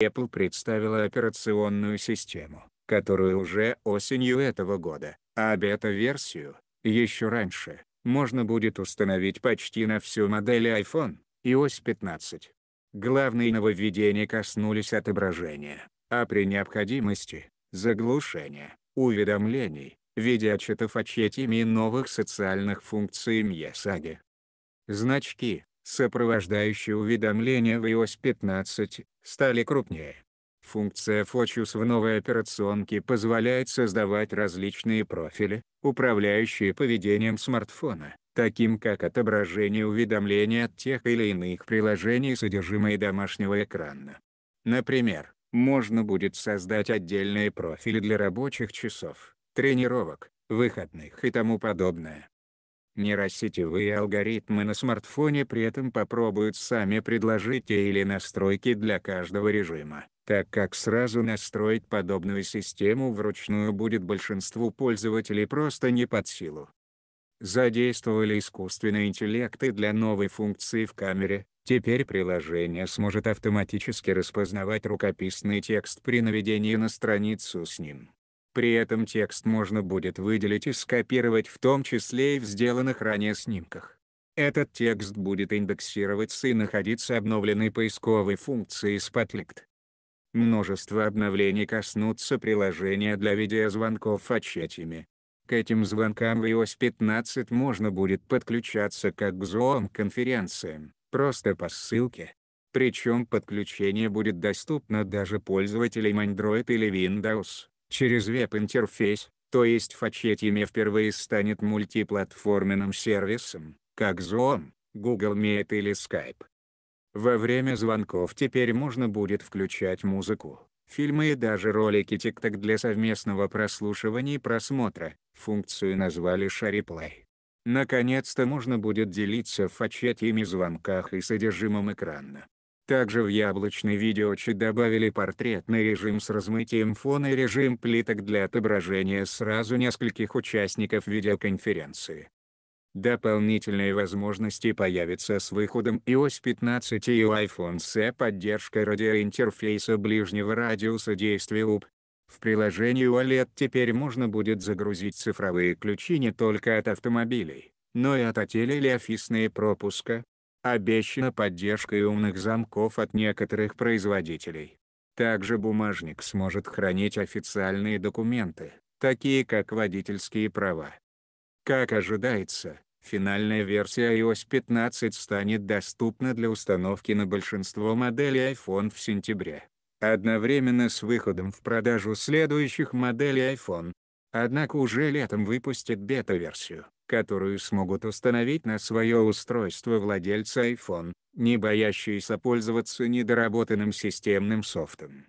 Apple представила операционную систему, которую уже осенью этого года, а бета-версию, еще раньше, можно будет установить почти на всю модель iPhone, iOS 15. Главные нововведения коснулись отображения, а при необходимости — заглушения, уведомлений, видеоотчетов о чтении новых социальных функций МЕСАГИ. Значки, сопровождающие уведомления в iOS 15, стали крупнее. Функция Focus в новой операционке позволяет создавать различные профили, управляющие поведением смартфона, таким как отображение уведомлений от тех или иных приложений содержимое домашнего экрана. Например, можно будет создать отдельные профили для рабочих часов, тренировок, выходных и тому подобное. Нейросетевые алгоритмы на смартфоне при этом попробуют сами предложить те или настройки для каждого режима, так как сразу настроить подобную систему вручную будет большинству пользователей просто не под силу. Задействовали искусственный интеллект и для новой функции в камере, Теперь приложение сможет автоматически распознавать рукописный текст при наведении на страницу с ним. При этом текст можно будет выделить и скопировать в том числе и в сделанных ранее снимках. Этот текст будет индексироваться и находиться обновленной поисковой функции Spotlight. Множество обновлений коснутся приложения для видеозвонков отчетями. К этим звонкам в iOS 15 можно будет подключаться как к Zoom-конференциям, просто по ссылке. Причем подключение будет доступно даже пользователям Android или Windows. Через веб-интерфейс, то есть Facetime впервые станет мультиплатформенным сервисом, как Zoom, Google Meet или Skype. Во время звонков теперь можно будет включать музыку, фильмы и даже ролики TikTok для совместного прослушивания и просмотра, функцию назвали SharePlay. Наконец-то можно будет делиться в фачете ими звонках и содержимым экрана. Также в яблочный видеочи добавили портретный режим с размытием фона и режим плиток для отображения сразу нескольких участников видеоконференции. Дополнительные возможности появятся с выходом iOS 15 и у iPhone с поддержкой радиоинтерфейса ближнего радиуса действия UP. В приложении OLED теперь можно будет загрузить цифровые ключи не только от автомобилей, но и от отеля или офисные пропуска, Обещана поддержка и умных замков от некоторых производителей. Также бумажник сможет хранить официальные документы, такие как водительские права. Как ожидается, финальная версия iOS 15 станет доступна для установки на большинство моделей iPhone в сентябре. Одновременно с выходом в продажу следующих моделей iPhone. Однако уже летом выпустит бета-версию которую смогут установить на свое устройство владельцы iPhone, не боящиеся пользоваться недоработанным системным софтом.